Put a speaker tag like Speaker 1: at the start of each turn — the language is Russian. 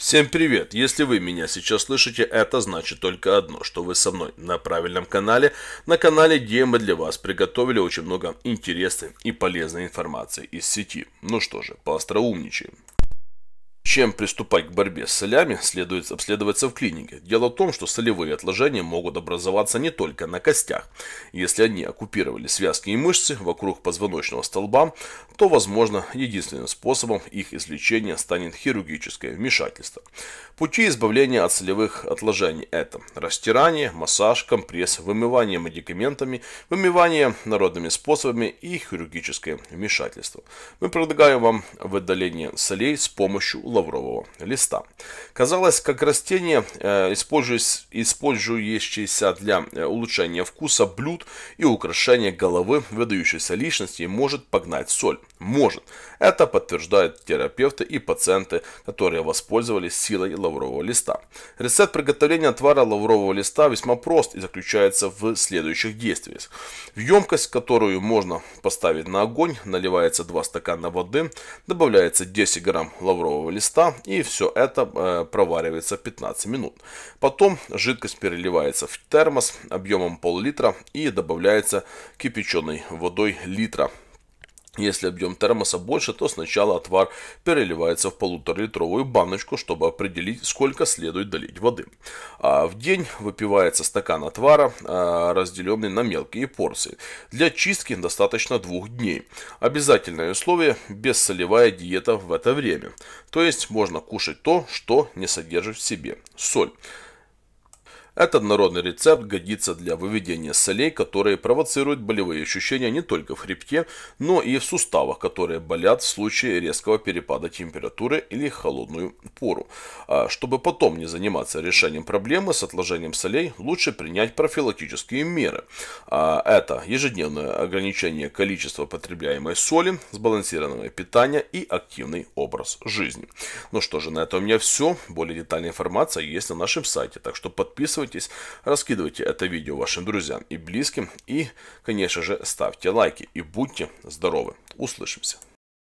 Speaker 1: Всем привет! Если вы меня сейчас слышите, это значит только одно, что вы со мной на правильном канале, на канале, где мы для вас приготовили очень много интересной и полезной информации из сети. Ну что же, поостроумничаем. Чем приступать к борьбе с солями, следует обследоваться в клинике. Дело в том, что солевые отложения могут образоваться не только на костях. Если они оккупировали связки и мышцы вокруг позвоночного столба, то, возможно, единственным способом их излечения станет хирургическое вмешательство. Пути избавления от солевых отложений – это растирание, массаж, компресс, вымывание медикаментами, вымывание народными способами и хирургическое вмешательство. Мы предлагаем вам выдаление солей с помощью лаврового листа. Казалось, как растение, э, использующееся для э, улучшения вкуса блюд и украшения головы выдающейся личности, может погнать соль. Может. Это подтверждают терапевты и пациенты, которые воспользовались силой лаврового листа. Рецепт приготовления отвара лаврового листа весьма прост и заключается в следующих действиях. В емкость, которую можно поставить на огонь, наливается 2 стакана воды, добавляется 10 грамм лаврового листа, листа, и все это э, проваривается 15 минут. Потом жидкость переливается в термос объемом пол-литра и добавляется кипяченой водой литра. Если объем термоса больше, то сначала отвар переливается в полуторалитровую баночку, чтобы определить, сколько следует долить воды. А в день выпивается стакан отвара, а, разделенный на мелкие порции. Для чистки достаточно двух дней. Обязательное условие – бессолевая диета в это время. То есть можно кушать то, что не содержит в себе соль. Этот народный рецепт годится для выведения солей, которые провоцируют болевые ощущения не только в хребте, но и в суставах, которые болят в случае резкого перепада температуры или холодную пору. А чтобы потом не заниматься решением проблемы с отложением солей, лучше принять профилактические меры. А это ежедневное ограничение количества потребляемой соли, сбалансированное питание и активный образ жизни. Ну что же, на этом у меня все. Более детальная информация есть на нашем сайте, так что подписывайтесь подписывайтесь, раскидывайте это видео вашим друзьям и близким и, конечно же, ставьте лайки и будьте здоровы. Услышимся.